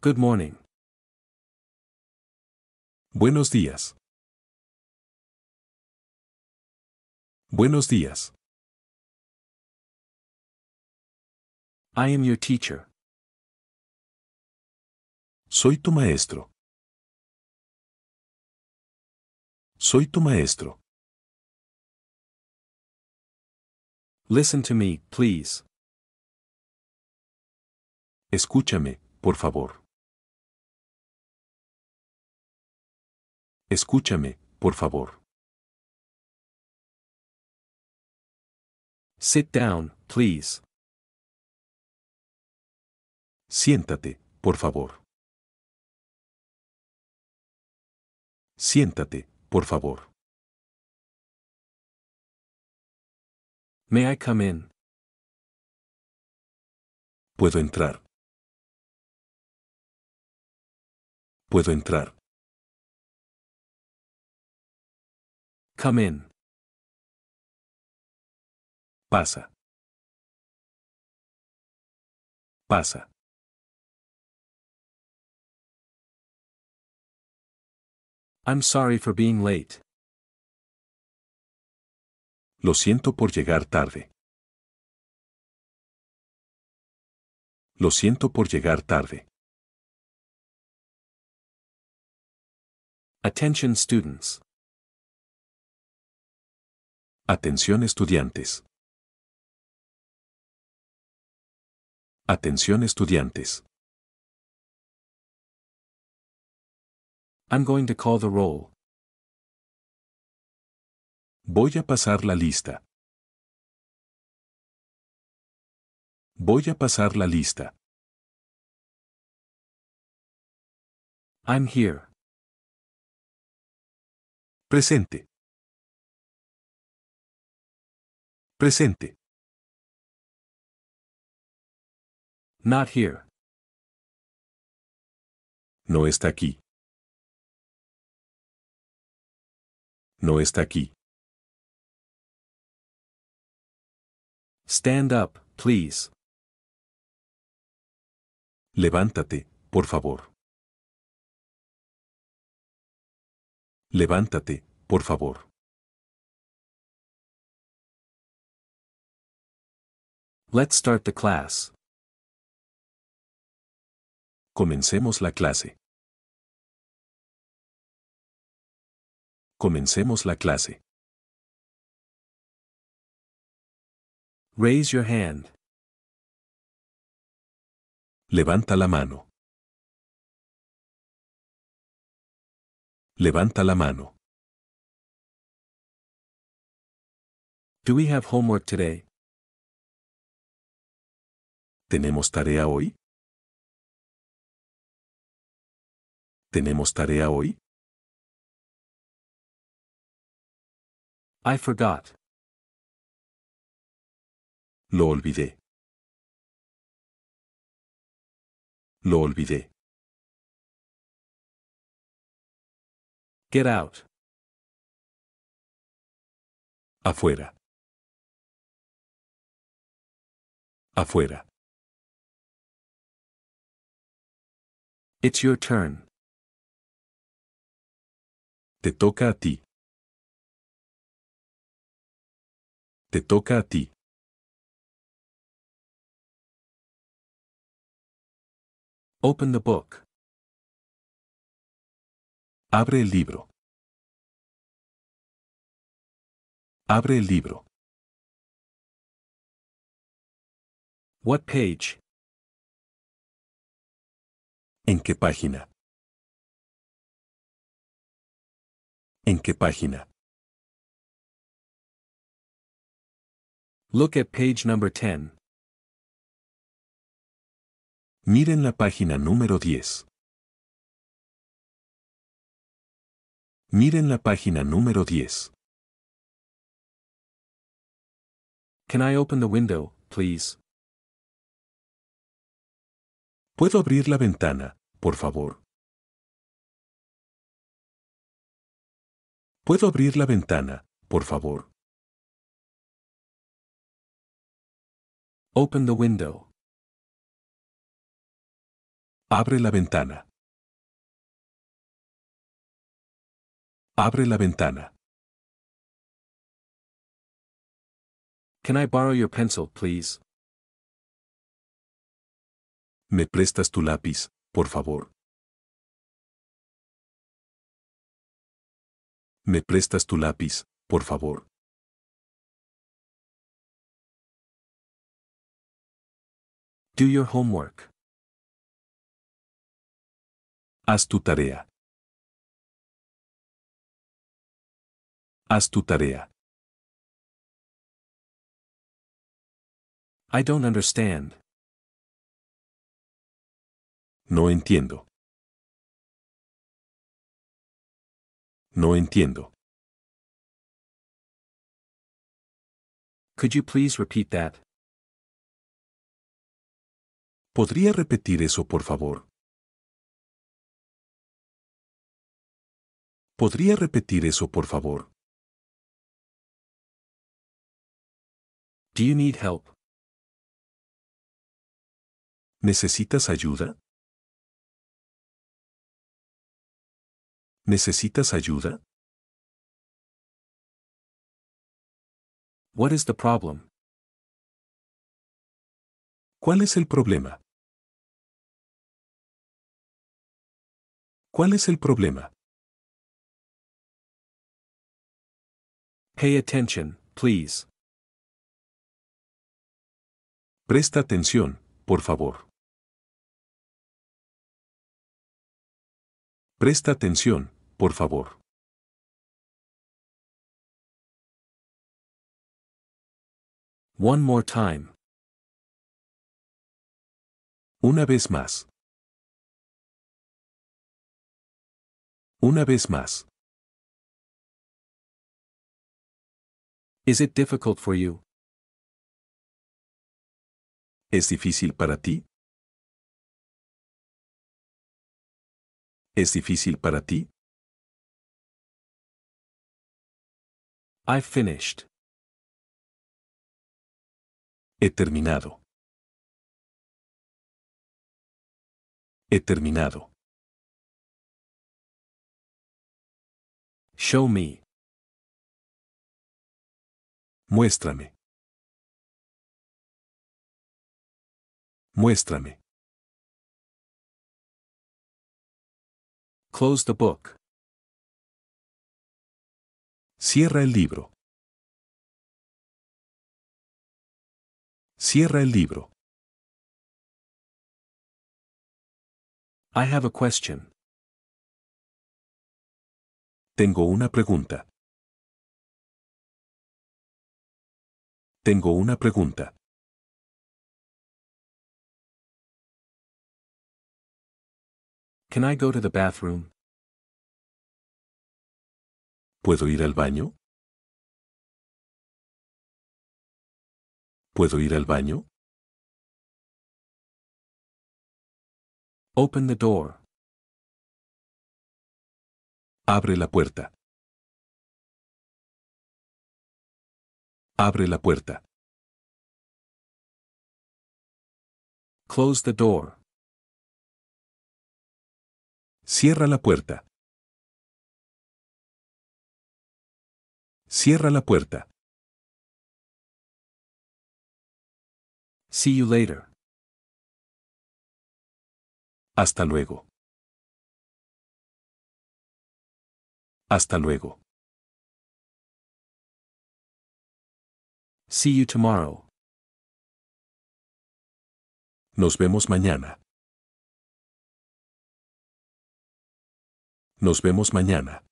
Good morning. Buenos días. Buenos días. I am your teacher. Soy tu maestro. Soy tu maestro. Listen to me, please. Escúchame, por favor. Escúchame, por favor. Sit down, please. Siéntate, por favor. Siéntate, por favor. May I come in? Puedo entrar. Puedo entrar. Come in. Pasa. Pasa. I'm sorry for being late. Lo siento por llegar tarde. Lo siento por llegar tarde. Attention students. Atención estudiantes. Atención estudiantes. I'm going to call the roll. Voy a pasar la lista. Voy a pasar la lista. I'm here. Presente. Presente. Not here. No está aquí. no está aquí. Stand up, please. Levántate, por favor. Levántate, por favor. Let's start the class. Comencemos la clase. Comencemos la clase. Raise your hand. Levanta la mano. Levanta la mano. Do we have homework today? ¿Tenemos tarea hoy? ¿Tenemos tarea hoy? I forgot. Lo olvidé. Lo olvidé. Get out. Afuera. Afuera. It's your turn. Te toca a ti. te toca a ti. Open the book. Abre el libro. Abre el libro. What page? ¿En qué página? ¿En qué página? Look at page number 10. Miren la página número 10. Miren la página número 10. Can I open the window, please? ¿Puedo abrir la ventana, por favor? ¿Puedo abrir la ventana, por favor? Open the window. Abre la ventana. Abre la ventana. Can I borrow your pencil, please? ¿Me prestas tu lápiz, por favor? ¿Me prestas tu lápiz, por favor? Do your homework. Haz tu tarea. Haz tu tarea. I don't understand. No entiendo. No entiendo. Could you please repeat that? ¿Podría repetir eso, por favor? ¿Podría repetir eso, por favor? Do you need help? ¿Necesitas ayuda? ¿Necesitas ayuda? What is the problem? ¿Cuál es el problema? ¿Cuál es el problema? Pay attention, please. Presta atención, por favor. Presta atención, por favor. One more time. Una vez más. Una vez más. Is it difficult for you? ¿Es difícil para ti? ¿Es difícil para ti? I've finished. He terminado. He terminado. Show me. Muéstrame. Muéstrame. Close the book. Cierra el libro. Cierra el libro. I have a question. Tengo una pregunta. Tengo una pregunta. Can I go to the bathroom? ¿Puedo ir al baño? ¿Puedo ir al baño? Open the door. Abre la puerta. Abre la puerta. Close the door. Cierra la puerta. Cierra la puerta. See you later. Hasta luego. Hasta luego. See you tomorrow. Nos vemos mañana. Nos vemos mañana.